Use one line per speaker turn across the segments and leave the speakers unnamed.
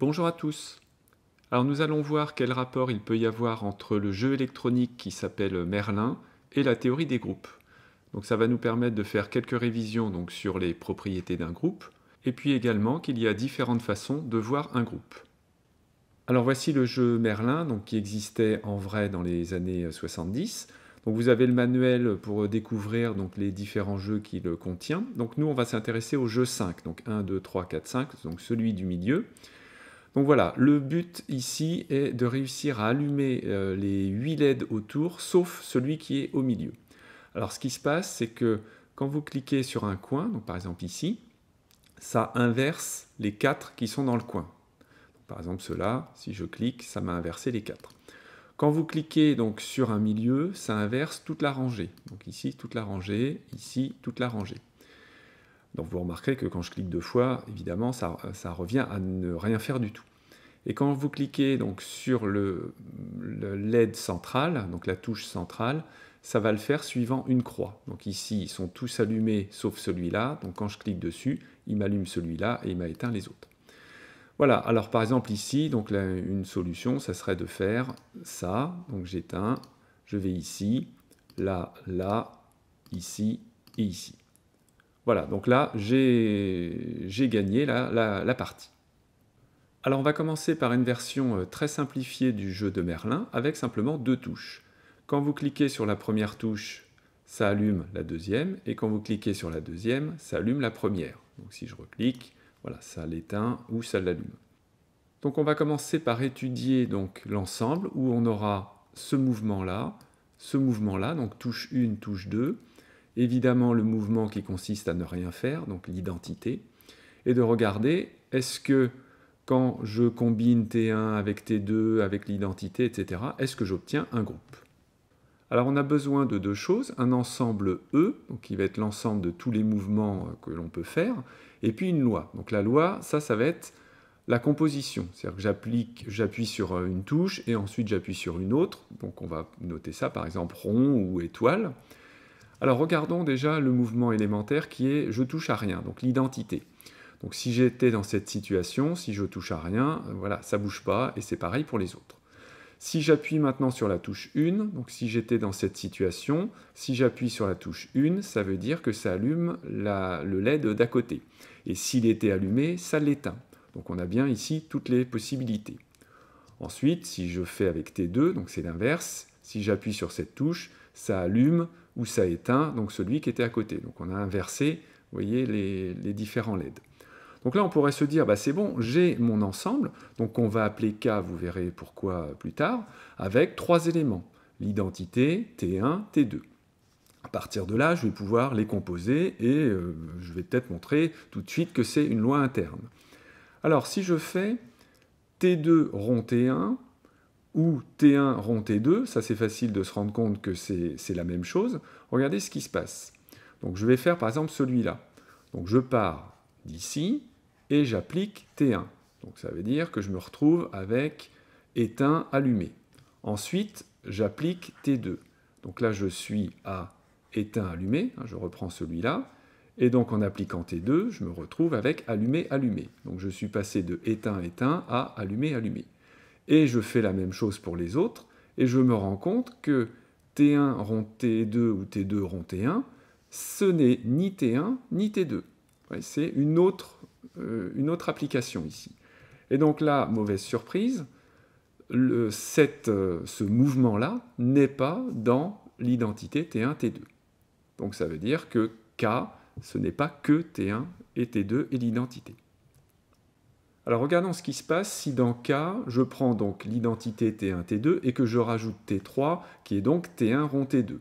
Bonjour à tous. Alors nous allons voir quel rapport il peut y avoir entre le jeu électronique qui s'appelle Merlin et la théorie des groupes. Donc ça va nous permettre de faire quelques révisions donc, sur les propriétés d'un groupe, et puis également qu'il y a différentes façons de voir un groupe. Alors voici le jeu Merlin donc, qui existait en vrai dans les années 70. Donc vous avez le manuel pour découvrir donc, les différents jeux qu'il contient. Donc nous on va s'intéresser au jeu 5, donc 1, 2, 3, 4, 5, donc celui du milieu. Donc voilà, le but ici est de réussir à allumer euh, les 8 LED autour, sauf celui qui est au milieu. Alors ce qui se passe, c'est que quand vous cliquez sur un coin, donc par exemple ici, ça inverse les 4 qui sont dans le coin. par exemple ceux-là, si je clique, ça m'a inversé les 4. Quand vous cliquez donc sur un milieu, ça inverse toute la rangée. Donc ici, toute la rangée, ici, toute la rangée. Donc vous remarquerez que quand je clique deux fois, évidemment, ça revient à ne rien faire du tout. Et quand vous cliquez donc sur le, le LED central, donc la touche centrale, ça va le faire suivant une croix. Donc ici, ils sont tous allumés sauf celui-là. Donc quand je clique dessus, il m'allume celui-là et il m'a éteint les autres. Voilà, alors par exemple ici, donc une solution, ça serait de faire ça. Donc j'éteins, je vais ici, là, là, ici et ici. Voilà, donc là, j'ai gagné la partie. Alors on va commencer par une version euh, très simplifiée du jeu de Merlin avec simplement deux touches. Quand vous cliquez sur la première touche, ça allume la deuxième, et quand vous cliquez sur la deuxième, ça allume la première. Donc si je reclique, voilà, ça l'éteint ou ça l'allume. Donc on va commencer par étudier donc l'ensemble où on aura ce mouvement-là, ce mouvement-là, donc touche 1, touche 2, évidemment le mouvement qui consiste à ne rien faire, donc l'identité, et de regarder est-ce que quand je combine T1 avec T2, avec l'identité, etc., est-ce que j'obtiens un groupe Alors on a besoin de deux choses, un ensemble E, qui va être l'ensemble de tous les mouvements euh, que l'on peut faire, et puis une loi. Donc la loi, ça, ça va être la composition, c'est-à-dire que j'applique, j'appuie sur euh, une touche et ensuite j'appuie sur une autre, donc on va noter ça par exemple rond ou étoile. Alors regardons déjà le mouvement élémentaire qui est je touche à rien, donc l'identité. Donc si j'étais dans cette situation, si je touche à rien, voilà, ça bouge pas et c'est pareil pour les autres. Si j'appuie maintenant sur la touche 1, donc si j'étais dans cette situation, si j'appuie sur la touche 1, ça veut dire que ça allume le LED d'à côté. Et s'il était allumé, ça l'éteint. Donc on a bien ici toutes les possibilités. Ensuite, si je fais avec T2, donc c'est l'inverse, si j'appuie sur cette touche, ça allume ou ça éteint donc celui qui était à côté. Donc on a inversé vous voyez, les, les différents LED. Donc là, on pourrait se dire, bah, c'est bon, j'ai mon ensemble, donc on va appeler K, vous verrez pourquoi plus tard, avec trois éléments, l'identité, T1, T2. À partir de là, je vais pouvoir les composer et euh, je vais peut-être montrer tout de suite que c'est une loi interne. Alors, si je fais T2 rond T1 ou T1 rond T2, ça c'est facile de se rendre compte que c'est la même chose, regardez ce qui se passe. Donc je vais faire par exemple celui-là. Donc je pars d'ici, et j'applique T1. Donc ça veut dire que je me retrouve avec éteint allumé. Ensuite, j'applique T2. Donc là, je suis à éteint allumé, hein, je reprends celui-là. Et donc en appliquant T2, je me retrouve avec allumé allumé. Donc je suis passé de éteint éteint à allumé allumé. Et je fais la même chose pour les autres, et je me rends compte que T1 rond T2 ou T2 rond T1, ce n'est ni T1 ni T2. c'est une autre euh, une autre application ici. Et donc là, mauvaise surprise, euh, ce mouvement-là n'est pas dans l'identité T1, T2. Donc ça veut dire que K, ce n'est pas que T1 et T2 et l'identité. Alors regardons ce qui se passe si dans K, je prends donc l'identité T1, T2 et que je rajoute T3, qui est donc T1 rond T2.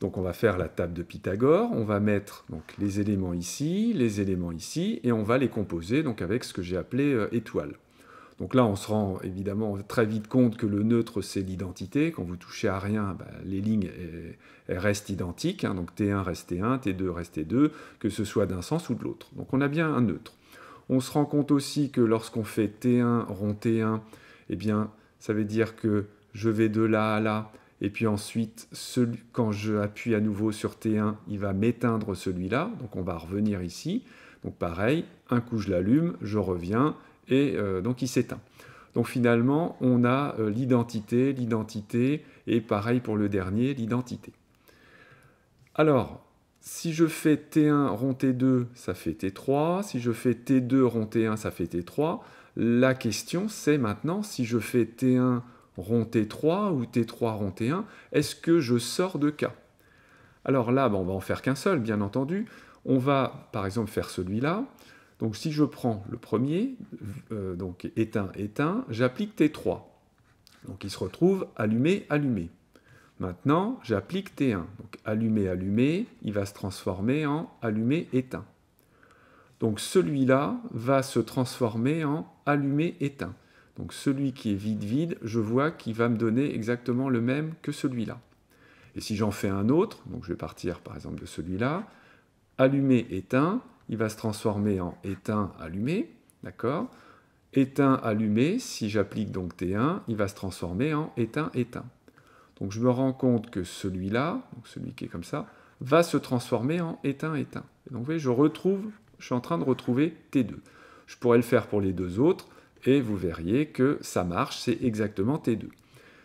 Donc on va faire la table de Pythagore, on va mettre donc, les éléments ici, les éléments ici, et on va les composer donc, avec ce que j'ai appelé euh, étoile. Donc là, on se rend évidemment très vite compte que le neutre, c'est l'identité. Quand vous touchez à rien, bah, les lignes restent identiques. Hein. donc T1 reste T1, T2 reste T2, que ce soit d'un sens ou de l'autre. Donc on a bien un neutre. On se rend compte aussi que lorsqu'on fait T1, rond T1, eh bien, ça veut dire que je vais de là à là, et puis ensuite, quand je appuie à nouveau sur T1, il va m'éteindre celui-là. Donc on va revenir ici. Donc pareil, un coup je l'allume, je reviens, et euh, donc il s'éteint. Donc finalement, on a euh, l'identité, l'identité, et pareil pour le dernier, l'identité. Alors, si je fais T1 rond T2, ça fait T3. Si je fais T2 rond T1, ça fait T3. La question, c'est maintenant, si je fais T1 rond T3 ou T3 rond T1, est-ce que je sors de K Alors là, ben, on va en faire qu'un seul, bien entendu. On va, par exemple, faire celui-là. Donc si je prends le premier, euh, donc éteint, éteint, j'applique T3. Donc il se retrouve allumé, allumé. Maintenant, j'applique T1. Donc allumé, allumé, il va se transformer en allumé, éteint. Donc celui-là va se transformer en allumé, éteint. Donc celui qui est vide, vide, je vois qu'il va me donner exactement le même que celui-là. Et si j'en fais un autre, donc je vais partir par exemple de celui-là, allumé, éteint, il va se transformer en éteint, allumé, d'accord Éteint, allumé, si j'applique donc T1, il va se transformer en éteint, éteint. Donc je me rends compte que celui-là, celui qui est comme ça, va se transformer en éteint, éteint. donc vous voyez, je retrouve, je suis en train de retrouver T2. Je pourrais le faire pour les deux autres, et vous verriez que ça marche, c'est exactement T2.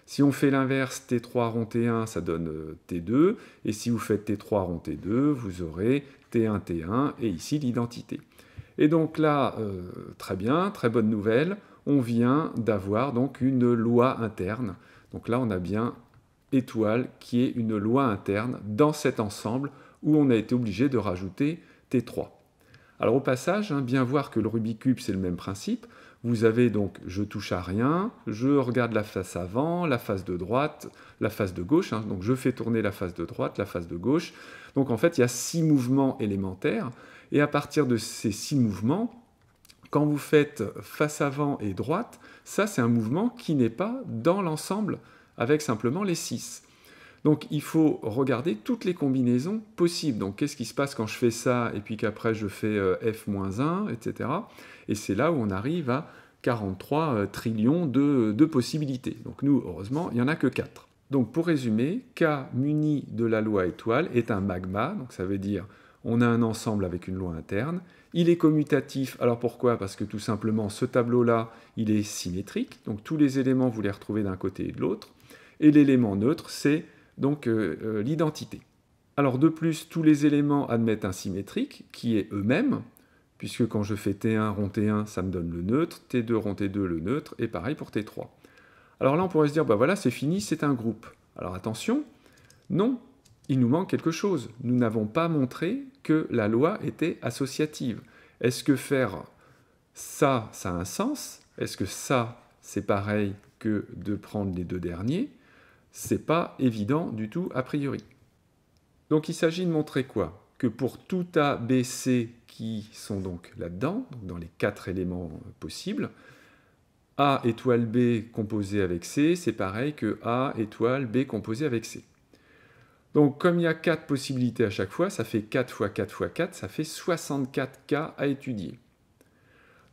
Si on fait l'inverse, T3 rond T1, ça donne euh, T2, et si vous faites T3 rond T2, vous aurez T1, T1, et ici l'identité. Et donc là, euh, très bien, très bonne nouvelle, on vient d'avoir donc une loi interne. Donc là, on a bien étoile qui est une loi interne dans cet ensemble où on a été obligé de rajouter T3. Alors au passage, hein, bien voir que le Rubik's Cube, c'est le même principe. Vous avez donc je touche à rien, je regarde la face avant, la face de droite, la face de gauche. Hein. donc je fais tourner la face de droite, la face de gauche. Donc en fait, il y a six mouvements élémentaires. Et à partir de ces six mouvements, quand vous faites face avant et droite, ça c'est un mouvement qui n'est pas dans l'ensemble avec simplement les six. Donc il faut regarder toutes les combinaisons possibles. Donc qu'est-ce qui se passe quand je fais ça et puis qu'après je fais euh, f-1, etc. Et c'est là où on arrive à 43 euh, trillions de, possibilités. Donc nous, heureusement, il n'y en a que 4. Donc pour résumer, K muni de la loi étoile est un magma, donc ça veut dire on a un ensemble avec une loi interne. Il est commutatif, alors pourquoi Parce que tout simplement ce tableau-là, il est symétrique, donc tous les éléments vous les retrouvez d'un côté et de l'autre. Et l'élément neutre, c'est donc euh, euh, l'identité. Alors de plus, tous les éléments admettent un symétrique, qui est eux-mêmes, puisque quand je fais T1 rond T1, ça me donne le neutre, T2 rond T2 le neutre, et pareil pour T3. Alors là, on pourrait se dire, ben voilà, c'est fini, c'est un groupe. Alors attention, non, il nous manque quelque chose. Nous n'avons pas montré que la loi était associative. Est-ce que faire ça, ça a un sens Est-ce que ça, c'est pareil que de prendre les deux derniers c'est pas évident du tout a priori. Donc il s'agit de montrer quoi Que pour tout A, B, C qui sont donc là-dedans, dans les quatre éléments euh, possibles, A étoile B composé avec C, c'est pareil que A étoile B composé avec C. Donc comme il y a quatre possibilités à chaque fois, ça fait 4 fois 4 fois 4, ça fait 64 cas à étudier.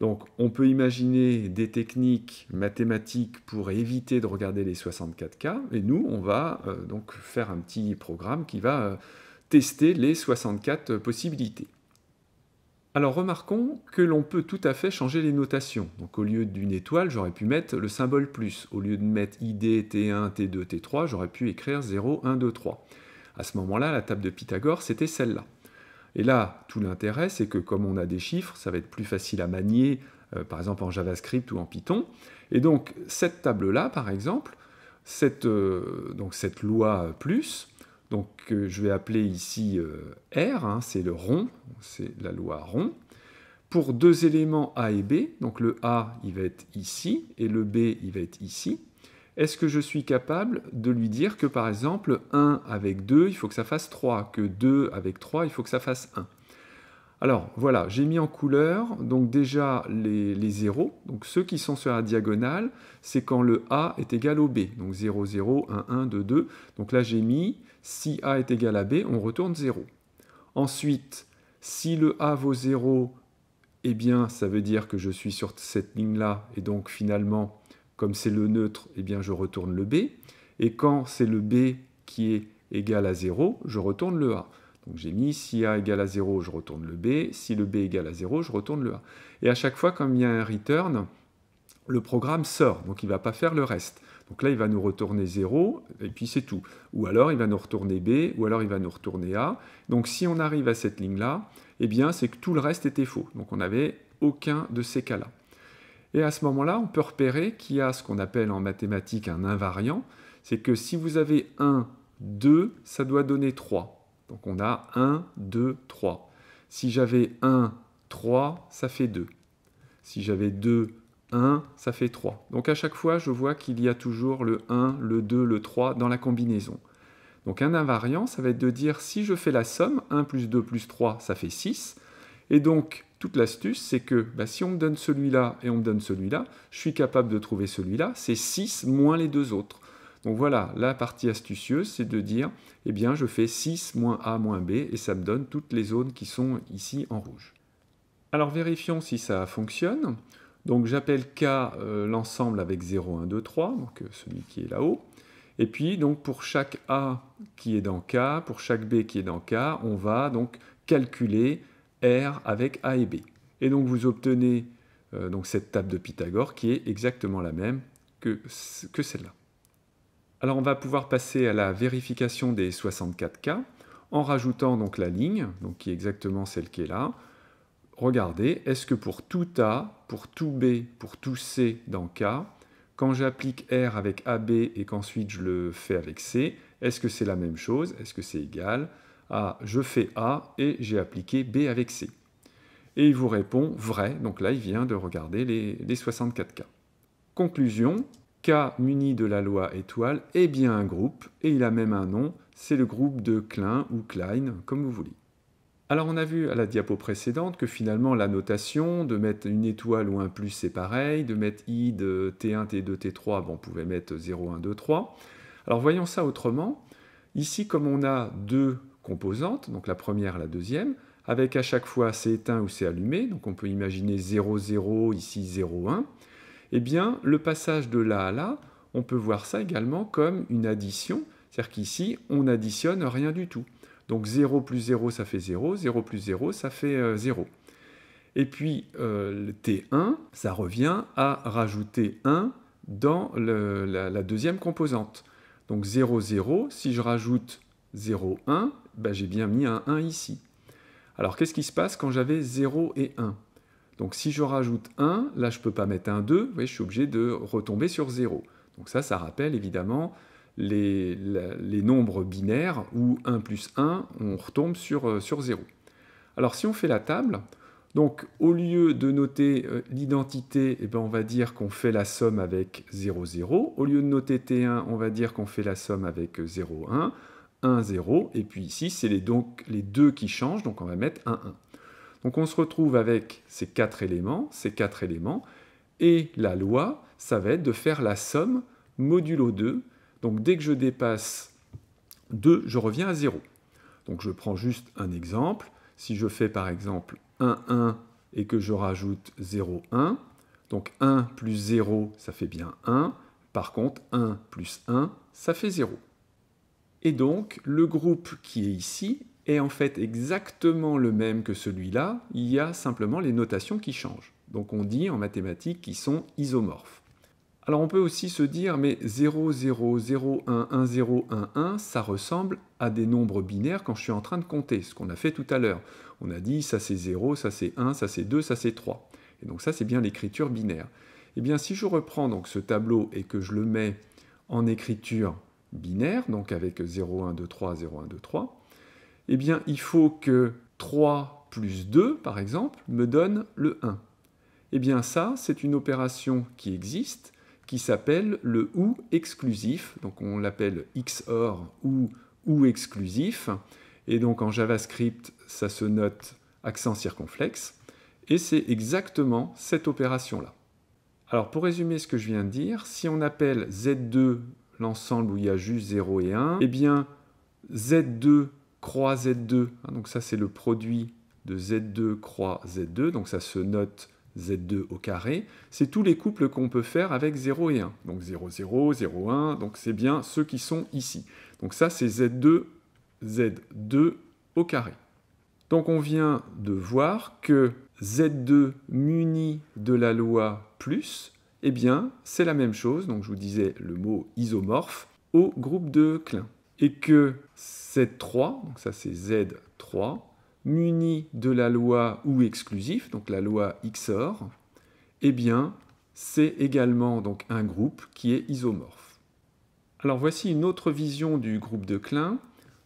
Donc on peut imaginer des techniques mathématiques pour éviter de regarder les 64 cas, et nous, on va euh, donc faire un petit programme qui va euh, tester les 64 euh, possibilités. Alors remarquons que l'on peut tout à fait changer les notations. Donc au lieu d'une étoile, j'aurais pu mettre le symbole plus. Au lieu de mettre ID, T1, T2, T3, j'aurais pu écrire 0, 1, 2, 3. À ce moment-là, la table de Pythagore, c'était celle-là. Et là, tout l'intérêt, c'est que comme on a des chiffres, ça va être plus facile à manier, euh, par exemple en JavaScript ou en Python. Et donc, cette table-là, par exemple, cette, euh, loi plus, donc je vais appeler ici euh, R, hein, c'est le rond, c'est la loi rond, pour deux éléments A et B, donc le A, il va être ici, et le B, il va être ici, est-ce que je suis capable de lui dire que par exemple 1 avec 2, il faut que ça fasse 3, que 2 avec 3, il faut que ça fasse 1 alors voilà, j'ai mis en couleur donc déjà les, les, zéros, donc ceux qui sont sur la diagonale, c'est quand le A est égal au B, donc 0, 0, 1, 1, 2, 2. Donc là j'ai mis si A est égal à B, on retourne 0. Ensuite, si le A vaut 0, eh bien ça veut dire que je suis sur cette ligne-là, et donc finalement comme c'est le neutre, eh bien je retourne le B. Et quand c'est le B qui est égal à 0, je retourne le A. Donc j'ai mis si A égale à 0, je retourne le B. Si le B égale à 0, je retourne le A. Et à chaque fois, comme il y a un return, le programme sort, donc il ne va pas faire le reste. Donc là, il va nous retourner 0, et puis c'est tout. Ou alors, il va nous retourner B, ou alors il va nous retourner A. Donc si on arrive à cette ligne-là, eh bien, c'est que tout le reste était faux. Donc on n'avait aucun de ces cas-là. Et à ce moment-là, on peut repérer qu'il y a ce qu'on appelle en mathématiques un invariant. C'est que si vous avez 1, 2, ça doit donner 3. Donc on a 1, 2, 3. Si j'avais 1, 3, ça fait 2. Si j'avais 2, 1, ça fait 3. Donc à chaque fois, je vois qu'il y a toujours le 1, le 2, le 3 dans la combinaison. Donc un invariant, ça va être de dire si je fais la somme, 1 plus 2 plus 3, ça fait 6. Et donc toute l'astuce, c'est que bah, si on me donne celui-là et on me donne celui-là, je suis capable de trouver celui-là, c'est 6 moins les deux autres. Donc voilà, la partie astucieuse, c'est de dire, eh bien, je fais 6 moins A moins B, et ça me donne toutes les zones qui sont ici en rouge. Alors vérifions si ça fonctionne. Donc j'appelle K euh, l'ensemble avec 0, 1, 2, 3, donc euh, celui qui est là-haut. Et puis donc pour chaque A qui est dans K, pour chaque B qui est dans K, on va donc calculer R avec A et B. Et donc vous obtenez euh, donc cette table de Pythagore qui est exactement la même que, celle-là. Alors on va pouvoir passer à la vérification des 64 cas en rajoutant donc la ligne, qui est exactement celle qui est là. Regardez, est-ce que pour tout A, pour tout B, pour tout C dans K, quand j'applique R avec AB et qu'ensuite je le fais avec C, est-ce que c'est la même chose Est-ce que c'est égal je fais A et j'ai appliqué B avec C. Et il vous répond vrai, donc là il vient de regarder les, 64 cas. Conclusion, K muni de la loi étoile est bien un groupe, et il a même un nom, c'est le groupe de Klein ou Klein, comme vous voulez. Alors on a vu à la diapo précédente que finalement la notation de mettre une étoile ou un plus c'est pareil, de mettre i de t1, t2, t3, on pouvait mettre 0, 1, 2, 3. Alors voyons ça autrement. Ici comme on a deux composantes, donc la première, la deuxième, avec à chaque fois c'est éteint ou c'est allumé, donc on peut imaginer 0, 0, ici 0, 1, eh bien le passage de là à là, on peut voir ça également comme une addition, c'est-à-dire qu'ici on n'additionne rien du tout. Donc 0 plus 0 ça fait 0, 0 plus 0 ça fait 0. Euh, Et puis euh, le T1, ça revient à rajouter 1 dans la, la deuxième composante. Donc 0, 0, si je rajoute 0, 1, bah, j'ai bien mis un 1 ici. Alors qu'est-ce qui se passe quand j'avais 0 et 1 Donc si je rajoute 1, là je ne peux pas mettre un 2, vous voyez, je suis obligé de retomber sur 0. Donc ça, ça rappelle évidemment les, nombres binaires où 1 plus 1, on retombe sur, 0. Euh, Alors si on fait la table, donc au lieu de noter euh, l'identité, eh ben, on va dire qu'on fait la somme avec 0, 0. Au lieu de noter T1, on va dire qu'on fait la somme avec 0, euh, 1. 1, 0, et puis ici, c'est les, donc les deux qui changent, donc on va mettre 1, 1. Donc on se retrouve avec ces quatre éléments, ces quatre éléments, et la loi, ça va être de faire la somme modulo 2. Donc dès que je dépasse 2, je reviens à 0. Donc je prends juste un exemple. Si je fais par exemple 1, 1 et que je rajoute 0, 1, donc 1 plus 0, ça fait bien 1. Par contre, 1 plus 1, ça fait 0. Et donc, le groupe qui est ici est en fait exactement le même que celui-là, il y a simplement les notations qui changent. Donc on dit en mathématiques qu'ils sont isomorphes. Alors on peut aussi se dire, mais 0, 0, 0, 1, 1, 0, 1, 1, ça ressemble à des nombres binaires quand je suis en train de compter, ce qu'on a fait tout à l'heure. On a dit ça c'est 0, ça c'est 1, ça c'est 2, ça c'est 3. Et donc ça c'est bien l'écriture binaire. Eh bien si je reprends donc ce tableau et que je le mets en écriture binaire, donc avec 0, 1, 2, 3, 0, 1, 2, 3, eh bien il faut que 3 plus 2, par exemple, me donne le 1. et eh bien ça, c'est une opération qui existe, qui s'appelle le OU exclusif, donc on l'appelle XOR ou OU exclusif, et donc en JavaScript, ça se note accent circonflexe, et c'est exactement cette opération-là. Alors pour résumer ce que je viens de dire, si on appelle Z2 l'ensemble où il y a juste 0 et 1, et eh bien Z2 croix Z2, hein, donc ça c'est le produit de Z2 croix Z2, donc ça se note Z2 au carré, c'est tous les couples qu'on peut faire avec 0 et 1. Donc 0, 0, 0, 1, donc c'est bien ceux qui sont ici. Donc ça c'est Z2, Z2 au carré. Donc on vient de voir que Z2 muni de la loi plus eh bien, c'est la même chose, donc je vous disais le mot isomorphe, au groupe de Klein. Et que Z3, donc ça c'est Z3, muni de la loi ou exclusif, donc la loi XOR, eh bien, c'est également donc un groupe qui est isomorphe. Alors voici une autre vision du groupe de Klein.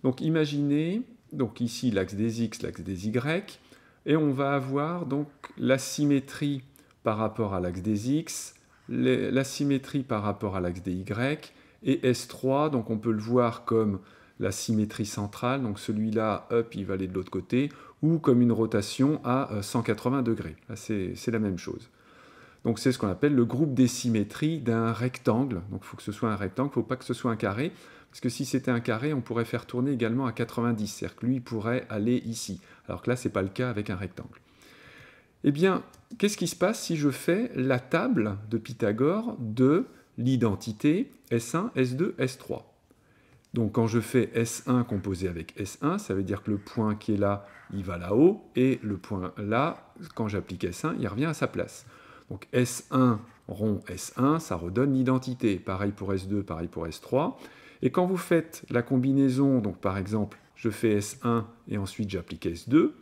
Donc imaginez, donc ici l'axe des X, l'axe des Y, et on va avoir donc la symétrie par rapport à l'axe des X, la symétrie par rapport à l'axe des Y, et S3, donc on peut le voir comme la symétrie centrale, donc celui-là, up, il va aller de l'autre côté, ou comme une rotation à 180 euh, degrés. C'est la même chose. Donc c'est ce qu'on appelle le groupe des symétries d'un rectangle. Donc il faut que ce soit un rectangle, il ne faut pas que ce soit un carré, parce que si c'était un carré, on pourrait faire tourner également à 90, c'est-à-dire que lui il pourrait aller ici, alors que là, ce n'est pas le cas avec un rectangle. Eh bien, qu'est-ce qui se passe si je fais la table de Pythagore de l'identité S1, S2, S3 Donc quand je fais S1 composé avec S1, ça veut dire que le point qui est là, il va là-haut, et le point là, quand j'applique S1, il revient à sa place. Donc S1 rond S1, ça redonne l'identité. Pareil pour S2, pareil pour S3. Et quand vous faites la combinaison, donc par exemple, je fais S1 et ensuite j'applique S2,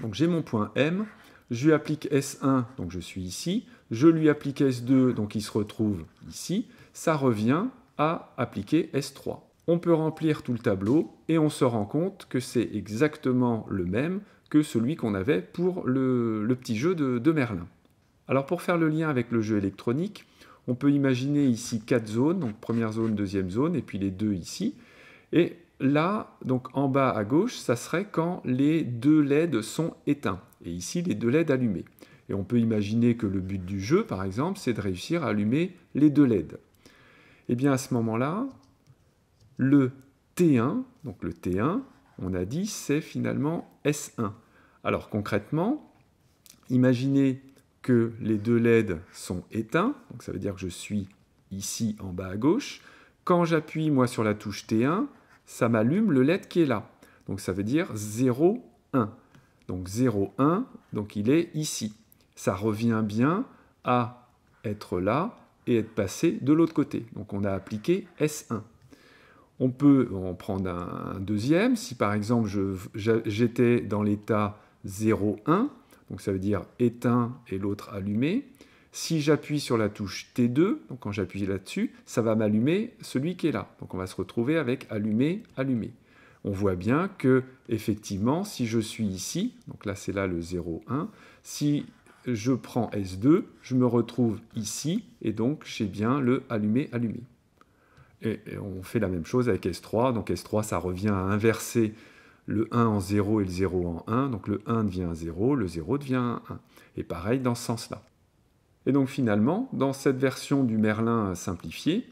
donc j'ai mon point M, je lui applique S1, donc je suis ici, je lui applique S2, donc il se retrouve ici, ça revient à appliquer S3. On peut remplir tout le tableau et on se rend compte que c'est exactement le même que celui qu'on avait pour le, petit jeu de, de, Merlin. Alors pour faire le lien avec le jeu électronique, on peut imaginer ici quatre zones, donc première zone, deuxième zone, et puis les deux ici. Et là, donc en bas à gauche, ça serait quand les deux LED sont éteints. Et ici, les deux LED allumés. Et on peut imaginer que le but du jeu, par exemple, c'est de réussir à allumer les deux LED. Et eh bien à ce moment-là, le T1, donc le T1, on a dit, c'est finalement S1. Alors concrètement, imaginez que les deux LED sont éteints, donc ça veut dire que je suis ici en bas à gauche. Quand j'appuie moi sur la touche T1, ça m'allume le LED qui est là. Donc ça veut dire 01, Donc 01, donc il est ici. Ça revient bien à être là et être passé de l'autre côté. Donc on a appliqué S1. On peut en prendre un, deuxième. Si par exemple j'étais dans l'état 01, donc ça veut dire éteint et l'autre allumé, si j'appuie sur la touche T2, donc quand j'appuie là-dessus, ça va m'allumer celui qui est là. Donc on va se retrouver avec allumé, allumé. On voit bien que, effectivement, si je suis ici, donc là c'est là le 0, 1, si je prends S2, je me retrouve ici, et donc j'ai bien le allumé, allumé. Et, on fait la même chose avec S3, donc S3 ça revient à inverser le 1 en 0 et le 0 en 1, donc le 1 devient 0, le 0 devient 1. Et pareil dans ce sens-là. Et donc finalement, dans cette version du Merlin simplifié,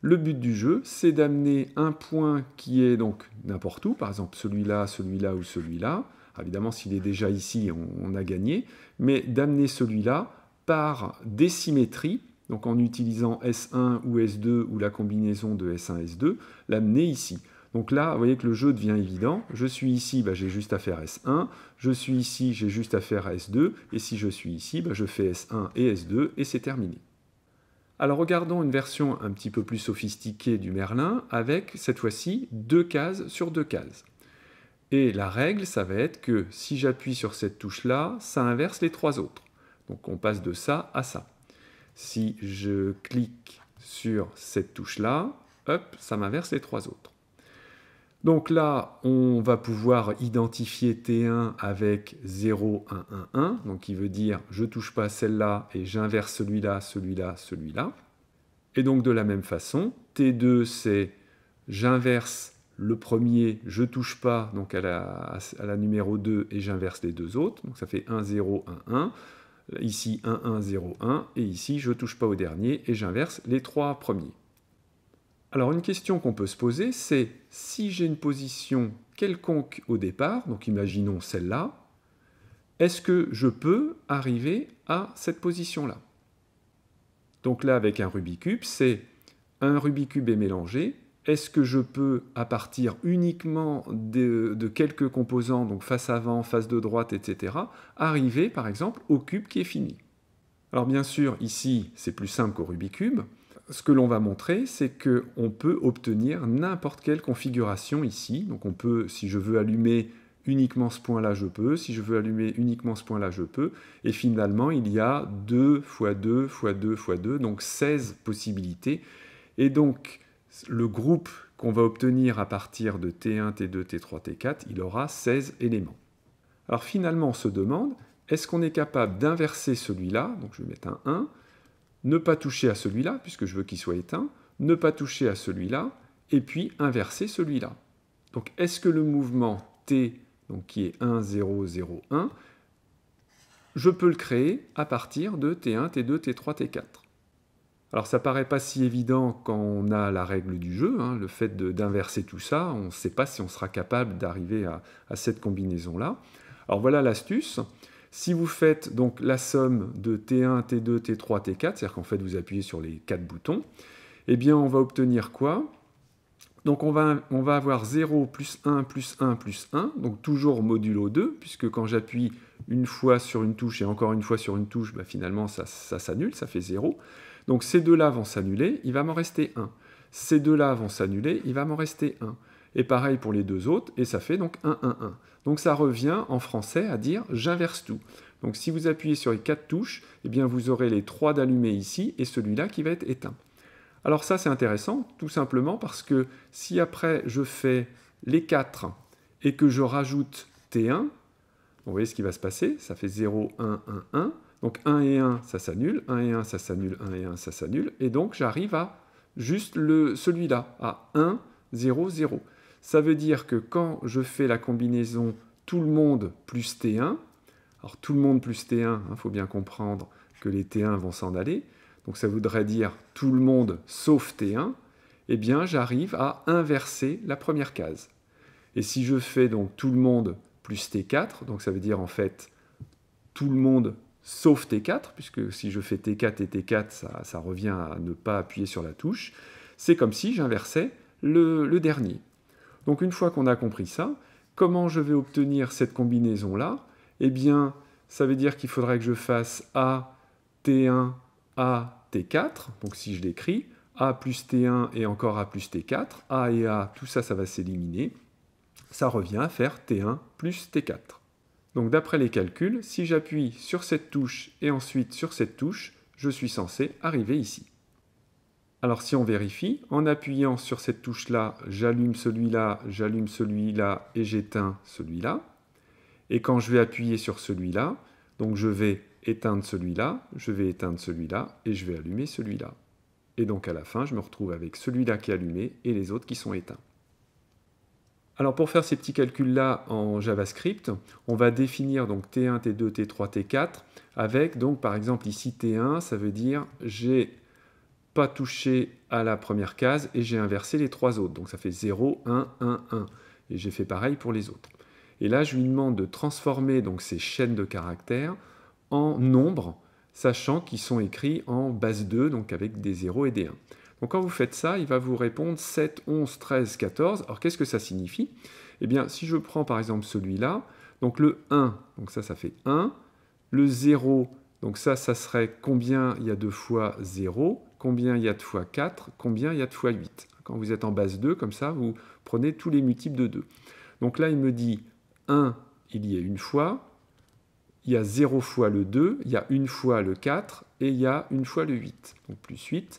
le but du jeu, c'est d'amener un point qui est donc n'importe où, par exemple celui-là, celui-là ou celui-là. Évidemment, s'il est déjà ici, on, a gagné, mais d'amener celui-là par des symétries, donc en utilisant S1 ou S2 ou la combinaison de S1 S2, l'amener ici. Donc là, vous voyez que le jeu devient évident. Je suis ici, bah, j'ai juste à faire S1. Je suis ici, j'ai juste à faire S2. Et si je suis ici, bah, je fais S1 et S2 et c'est terminé. Alors regardons une version un petit peu plus sophistiquée du Merlin avec cette fois-ci deux cases sur deux cases. Et la règle, ça va être que si j'appuie sur cette touche-là, ça inverse les trois autres. Donc on passe de ça à ça. Si je clique sur cette touche-là, hop, ça m'inverse les trois autres. Donc là, on va pouvoir identifier T1 avec 0, 1, 1, 1. Donc qui veut dire je ne touche pas celle-là et j'inverse celui-là, celui-là, celui-là. Et donc de la même façon, T2 c'est j'inverse le premier, je ne touche pas à la, numéro 2 et j'inverse les deux autres. Donc ça fait 1, 0, 1, 1. Ici 1, 1, 0, 1. Et ici je ne touche pas au dernier et j'inverse les trois premiers. Alors une question qu'on peut se poser, c'est si j'ai une position quelconque au départ, donc imaginons celle-là, est-ce que je peux arriver à cette position-là Donc là, avec un Rubik's Cube, c'est un Rubik's Cube est mélangé. Est-ce que je peux, à partir uniquement de, quelques composants, donc face avant, face de droite, etc., arriver, par exemple, au cube qui est fini Alors bien sûr, ici, c'est plus simple qu'au Rubik's Cube, ce que l'on va montrer, c'est qu'on peut obtenir n'importe quelle configuration ici. Donc on peut, si je veux allumer uniquement ce point-là, je peux. Si je veux allumer uniquement ce point-là, je peux. Et finalement, il y a 2 x 2 x 2 x 2, donc 16 possibilités. Et donc, le groupe qu'on va obtenir à partir de T1, T2, T3, T4, il aura 16 éléments. Alors finalement, on se demande, est-ce qu'on est capable d'inverser celui-là Donc je vais mettre un 1 ne pas toucher à celui-là, puisque je veux qu'il soit éteint, ne pas toucher à celui-là, et puis inverser celui-là. Donc est-ce que le mouvement T, donc qui est 1, 0, 0, 1, je peux le créer à partir de T1, T2, T3, T4 alors ça paraît pas si évident quand on a la règle du jeu, hein. le fait d'inverser tout ça, on ne sait pas si on sera capable d'arriver à, cette combinaison-là. Alors voilà l'astuce, si vous faites donc la somme de T1, T2, T3, T4, c'est-à-dire qu'en fait vous appuyez sur les quatre boutons, eh bien on va obtenir quoi donc on va, avoir 0 plus 1 plus 1 plus 1, donc toujours modulo 2, puisque quand j'appuie une fois sur une touche et encore une fois sur une touche, bah, finalement ça, ça s'annule, ça fait 0. Donc ces deux-là vont s'annuler, il va m'en rester 1. Ces deux-là vont s'annuler, il va m'en rester 1. Et pareil pour les deux autres, et ça fait donc 1, 1, 1. Donc ça revient en français à dire j'inverse tout. Donc si vous appuyez sur les quatre touches, eh bien vous aurez les trois d'allumés ici et celui-là qui va être éteint. Alors ça c'est intéressant tout simplement parce que si après je fais les quatre et que je rajoute T1, vous voyez ce qui va se passer, ça fait 0, 1, 1, 1. Donc 1 et 1 ça s'annule, 1 et 1 ça s'annule, 1 et 1 ça s'annule. Et donc j'arrive à juste celui-là, à 1, 0, 0. Ça veut dire que quand je fais la combinaison tout le monde plus T1, alors tout le monde plus T1, il hein, faut bien comprendre que les T1 vont s'en aller, donc ça voudrait dire tout le monde sauf T1, eh bien j'arrive à inverser la première case. Et si je fais donc tout le monde plus T4, donc ça veut dire en fait tout le monde sauf T4, puisque si je fais T4 et T4, ça, revient à ne pas appuyer sur la touche, c'est comme si j'inversais le dernier. Donc une fois qu'on a compris ça, comment je vais obtenir cette combinaison-là Eh bien, ça veut dire qu'il faudrait que je fasse A, T1, A, T4. Donc si je l'écris, A plus T1 et encore A plus T4. A et A, tout ça, ça va s'éliminer. Ça revient à faire T1 plus T4. Donc d'après les calculs, si j'appuie sur cette touche et ensuite sur cette touche, je suis censé arriver ici. Alors si on vérifie, en appuyant sur cette touche-là, j'allume celui-là, j'allume celui-là et j'éteins celui-là. Et quand je vais appuyer sur celui-là, donc je vais éteindre celui-là, je vais éteindre celui-là et je vais allumer celui-là. Et donc à la fin, je me retrouve avec celui-là qui est allumé et les autres qui sont éteints. Alors pour faire ces petits calculs-là en JavaScript, on va définir donc T1, T2, T3, T4 avec donc par exemple ici T1, ça veut dire j'ai pas touché à la première case et j'ai inversé les trois autres. Donc ça fait 0, 1, 1, 1. Et j'ai fait pareil pour les autres. Et là, je lui demande de transformer donc ces chaînes de caractères en nombres, sachant qu'ils sont écrits en base 2, donc avec des 0 et des 1. Donc quand vous faites ça, il va vous répondre 7, 11, 13, 14. Alors qu'est-ce que ça signifie Eh bien, si je prends par exemple celui-là, donc le 1, donc ça, ça fait 1. Le 0, donc ça, ça serait combien il y a deux fois 0 combien il y a de fois 4, combien il y a de fois 8. Quand vous êtes en base 2, comme ça, vous prenez tous les multiples de 2. Donc là, il me dit 1, il y a une fois, il y a 0 fois le 2, il y a une fois le 4, et il y a une fois le 8. Donc plus 8,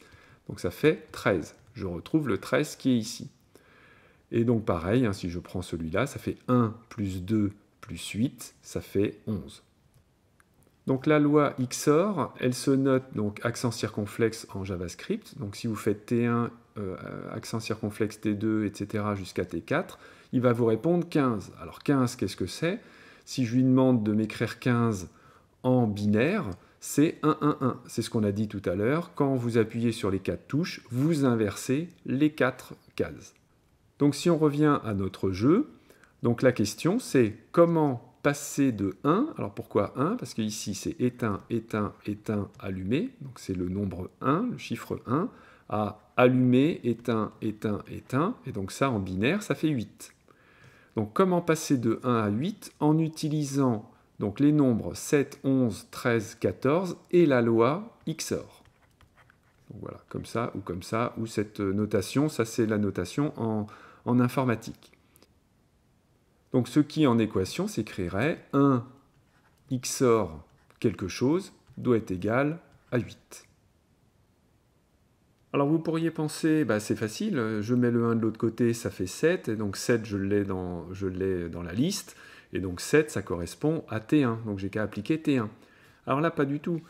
donc ça fait 13. Je retrouve le 13 qui est ici. Et donc pareil, hein, si je prends celui-là, ça fait 1 plus 2 plus 8, ça fait 11. Donc la loi XOR, elle se note donc accent circonflexe en JavaScript. Donc si vous faites T1, euh, accent circonflexe T2, etc. jusqu'à T4, il va vous répondre 15. Alors 15, qu'est-ce que c'est Si je lui demande de m'écrire 15 en binaire, c'est 1-1-1. C'est ce qu'on a dit tout à l'heure. Quand vous appuyez sur les quatre touches, vous inversez les quatre cases. Donc si on revient à notre jeu, donc la question c'est comment passer de 1. Alors pourquoi 1 Parce que ici c'est éteint, éteint, éteint, allumé. Donc c'est le nombre 1, le chiffre 1, à allumé, éteint, éteint, éteint. Et donc ça en binaire, ça fait 8. Donc comment passer de 1 à 8 En utilisant donc les nombres 7, 11, 13, 14 et la loi XOR. voilà, comme ça ou comme ça, ou cette notation, ça c'est la notation en informatique. Donc ce qui en équation s'écrirait 1 xor quelque chose doit être égal à 8. Alors vous pourriez penser, bah, c'est facile, je mets le 1 de l'autre côté, ça fait 7, et donc 7 je l'ai dans, la liste, et donc 7 ça correspond à T1, donc j'ai qu'à appliquer T1. Alors là pas du tout.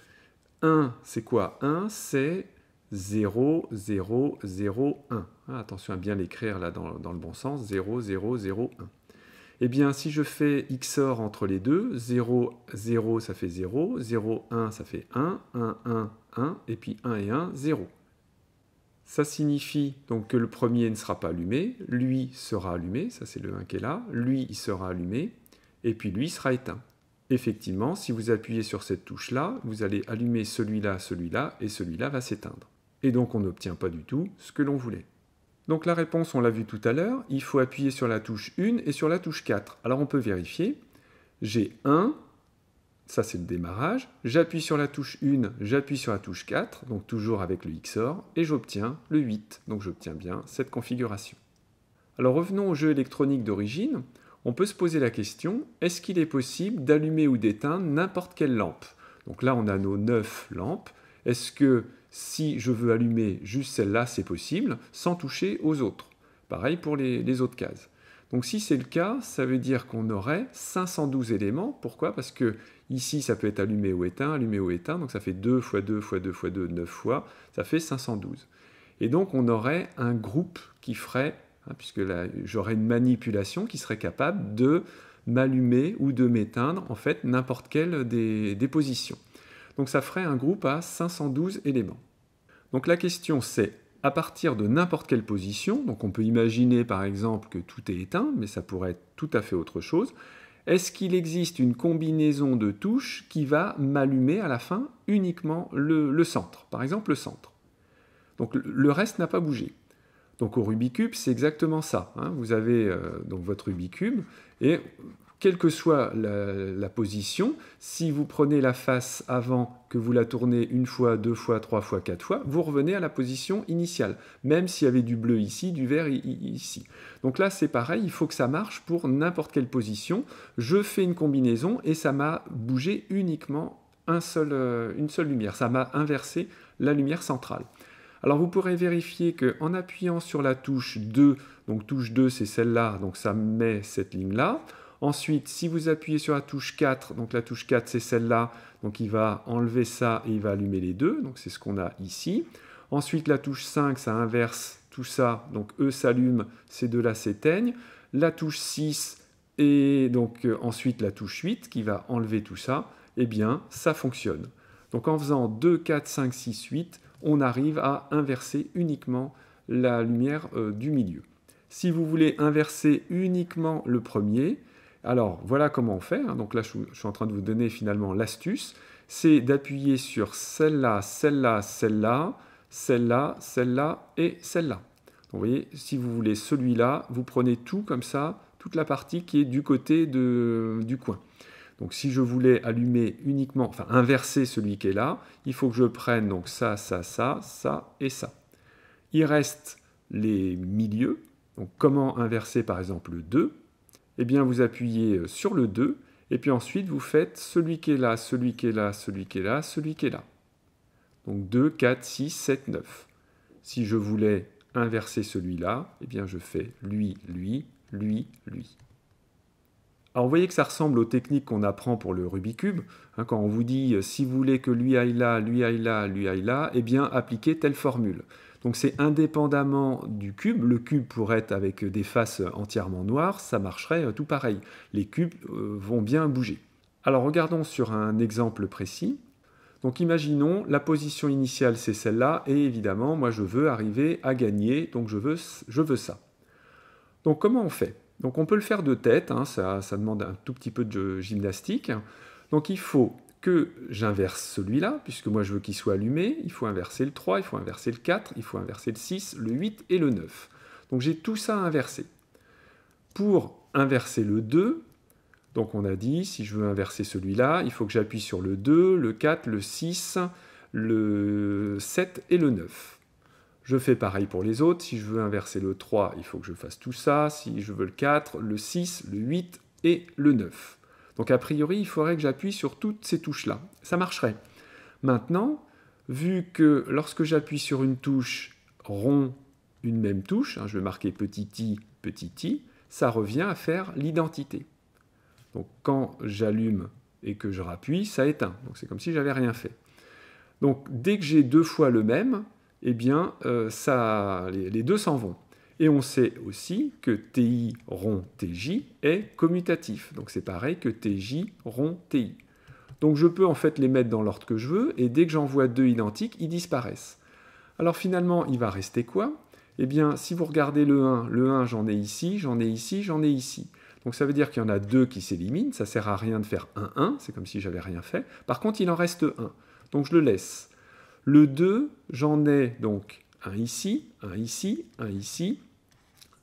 1 c'est quoi 1 c'est 0, 0, 0, 1. attention à bien l'écrire là dans, dans, le bon sens, 0, 0, 0, 1. Eh bien, si je fais XOR entre les deux, 0, 0, ça fait 0, 0, 1, ça fait 1, 1, 1, 1, et puis 1 et 1, 0. Ça signifie donc que le premier ne sera pas allumé, lui sera allumé, ça c'est le 1 qui est là, lui il sera allumé, et puis lui sera éteint. Effectivement, si vous appuyez sur cette touche-là, vous allez allumer celui-là, celui-là, et celui-là va s'éteindre. Et donc on n'obtient pas du tout ce que l'on voulait. Donc la réponse, on l'a vu tout à l'heure, il faut appuyer sur la touche 1 et sur la touche 4. Alors on peut vérifier. J'ai 1, ça c'est le démarrage, j'appuie sur la touche 1, j'appuie sur la touche 4, donc toujours avec le XOR, et j'obtiens le 8. Donc j'obtiens bien cette configuration. Alors revenons au jeu électronique d'origine. On peut se poser la question, est-ce qu'il est possible d'allumer ou d'éteindre n'importe quelle lampe Donc là on a nos 9 lampes. Est-ce que si je veux allumer juste celle-là, c'est possible, sans toucher aux autres. Pareil pour les, autres cases. Donc si c'est le cas, ça veut dire qu'on aurait 512 éléments. Pourquoi Parce que ici, ça peut être allumé ou éteint, allumé ou éteint. Donc ça fait 2 x 2 x 2 x 2, 9 fois. Ça fait 512. Et donc on aurait un groupe qui ferait, hein, puisque puisque j'aurais une manipulation qui serait capable de m'allumer ou de m'éteindre, en fait, n'importe quelle des positions. Donc ça ferait un groupe à 512 éléments. Donc la question c'est à partir de n'importe quelle position, donc on peut imaginer par exemple que tout est éteint, mais ça pourrait être tout à fait autre chose, est-ce qu'il existe une combinaison de touches qui va m'allumer à la fin uniquement le, centre, par exemple le centre Donc le reste n'a pas bougé. Donc au Rubik's Cube, c'est exactement ça. Hein. Vous avez euh, donc votre Rubik's Cube et quelle que soit la, position, si vous prenez la face avant que vous la tournez une fois, deux fois, trois fois, quatre fois, vous revenez à la position initiale, même s'il y avait du bleu ici, du vert ici. Donc là, c'est pareil, il faut que ça marche pour n'importe quelle position. Je fais une combinaison et ça m'a bougé uniquement euh, une seule lumière. Ça m'a inversé la lumière centrale. Alors vous pourrez vérifier qu'en appuyant sur la touche 2, donc touche 2 c'est celle-là, donc ça met cette ligne-là. Ensuite, si vous appuyez sur la touche 4, donc la touche 4 c'est celle-là, donc il va enlever ça et il va allumer les deux, donc c'est ce qu'on a ici. Ensuite, la touche 5, ça inverse tout ça, donc eux s'allument, ces deux-là s'éteignent. La touche 6 et donc euh, ensuite la touche 8 qui va enlever tout ça, et eh bien ça fonctionne. Donc en faisant 2, 4, 5, 6, 8, on arrive à inverser uniquement la lumière euh, du milieu. Si vous voulez inverser uniquement le premier, alors voilà comment on fait. Hein. Donc là, je, suis en train de vous donner finalement l'astuce. C'est d'appuyer sur celle-là, celle-là, celle-là, celle-là, celle-là et celle-là. Vous voyez, si vous voulez celui-là, vous prenez tout comme ça, toute la partie qui est du côté du coin. Donc si je voulais allumer uniquement, enfin inverser celui qui est là, il faut que je prenne donc ça, ça, ça, ça et ça. Il reste les milieux. Donc comment inverser par exemple le 2 et eh bien vous appuyez euh, sur le 2, et puis ensuite vous faites celui qui est là, celui qui est là, celui qui est là, celui qui est là. Donc 2, 4, 6, 7, 9. Si je voulais inverser celui-là, eh bien je fais lui, lui, lui, lui. Alors vous voyez que ça ressemble aux techniques qu'on apprend pour le Rubik's Cube. Hein, quand on vous dit euh, si vous voulez que lui aille là, lui aille là, lui aille là, et eh bien appliquez telle formule. Donc c'est indépendamment du cube. Le cube pourrait être avec des faces entièrement noires, ça marcherait euh, tout pareil. Les cubes euh, vont bien bouger. Alors regardons sur un exemple précis. Donc imaginons, la position initiale c'est celle-là, et évidemment, moi je veux arriver à gagner, donc je veux, je veux ça. Donc comment on fait Donc on peut le faire de tête, hein, ça demande un tout petit peu de gymnastique. Donc il faut que j'inverse celui-là, puisque moi je veux qu'il soit allumé, il faut inverser le 3, il faut inverser le 4, il faut inverser le 6, le 8 et le 9. Donc j'ai tout ça à inverser. Pour inverser le 2, donc on a dit, si je veux inverser celui-là, il faut que j'appuie sur le 2, le 4, le 6, le 7 et le 9. Je fais pareil pour les autres. Si je veux inverser le 3, il faut que je fasse tout ça. Si je veux le 4, le 6, le 8 et le 9. Donc a priori, il faudrait que j'appuie sur toutes ces touches-là. Ça marcherait. Maintenant, vu que lorsque j'appuie sur une touche rond, une même touche, hein, je vais marquer petit i, petit i, ça revient à faire l'identité. Donc quand j'allume et que je rappuie, ça éteint. Donc c'est comme si j'avais rien fait. Donc dès que j'ai deux fois le même, eh bien, euh, ça, les deux s'en vont. Et on sait aussi que TI rond TJ est commutatif. Donc c'est pareil que TJ rond TI. Donc je peux en fait les mettre dans l'ordre que je veux, et dès que j'en vois deux identiques, ils disparaissent. Alors finalement, il va rester quoi Eh bien, si vous regardez le 1, le 1 j'en ai ici, j'en ai ici, j'en ai ici. Donc ça veut dire qu'il y en a deux qui s'éliminent, ça sert à rien de faire 1, 1, c'est comme si j'avais rien fait. Par contre, il en reste un, donc je le laisse. Le 2, j'en ai donc un ici, un ici, un ici,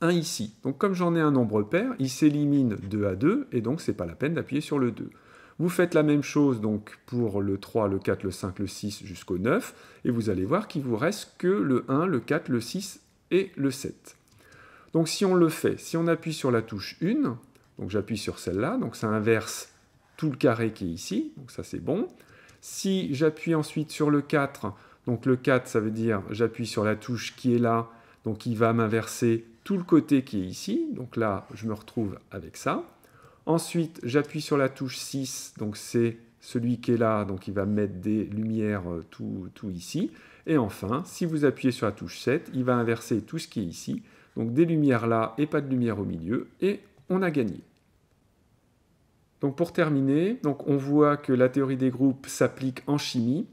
1 ici. Donc comme j'en ai un nombre pair, il s'élimine 2 à 2, et donc ce n'est pas la peine d'appuyer sur le 2. Vous faites la même chose donc pour le 3, le 4, le 5, le 6 jusqu'au 9, et vous allez voir qu'il vous reste que le 1, le 4, le 6 et le 7. Donc si on le fait, si on appuie sur la touche 1, donc j'appuie sur celle-là, donc ça inverse tout le carré qui est ici, donc ça c'est bon. Si j'appuie ensuite sur le 4, donc le 4 ça veut dire j'appuie sur la touche qui est là, donc il va m'inverser tout le côté qui est ici. Donc là, je me retrouve avec ça. Ensuite, j'appuie sur la touche 6, donc c'est celui qui est là, donc il va mettre des lumières euh, tout, tout, ici. Et enfin, si vous appuyez sur la touche 7, il va inverser tout ce qui est ici. Donc des lumières là et pas de lumière au milieu, et on a gagné. Donc pour terminer, donc on voit que la théorie des groupes s'applique en chimie,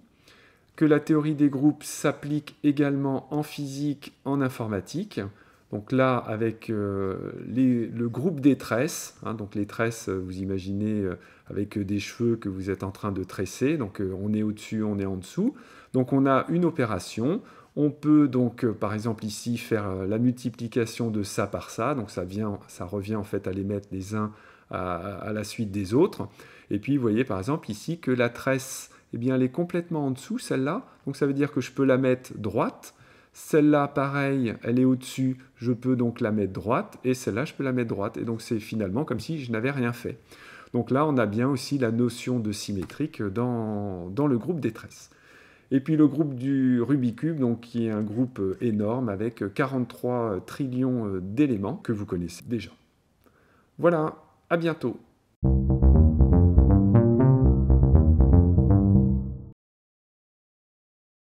que la théorie des groupes s'applique également en physique, en informatique, donc là, avec euh, le groupe des tresses, hein, donc les tresses, euh, vous imaginez euh, avec des cheveux que vous êtes en train de tresser, donc on est au-dessus, on est en dessous. Donc on a une opération. On peut donc, par exemple ici, faire la multiplication de ça par ça. Donc ça, revient en fait à les mettre les uns à, la suite des autres. Et puis vous voyez par exemple ici que la tresse, eh bien, elle est complètement en dessous, celle-là. Donc ça veut dire que je peux la mettre droite celle-là, pareil, elle est au-dessus, je peux donc la mettre droite, et celle-là, je peux la mettre droite. Et donc c'est finalement comme si je n'avais rien fait. Donc là, on a bien aussi la notion de symétrique dans, le groupe des tresses. Et puis le groupe du Rubik's Cube, donc, qui est un groupe euh, énorme avec 43 trillions euh, d'éléments que vous connaissez déjà. Voilà, à bientôt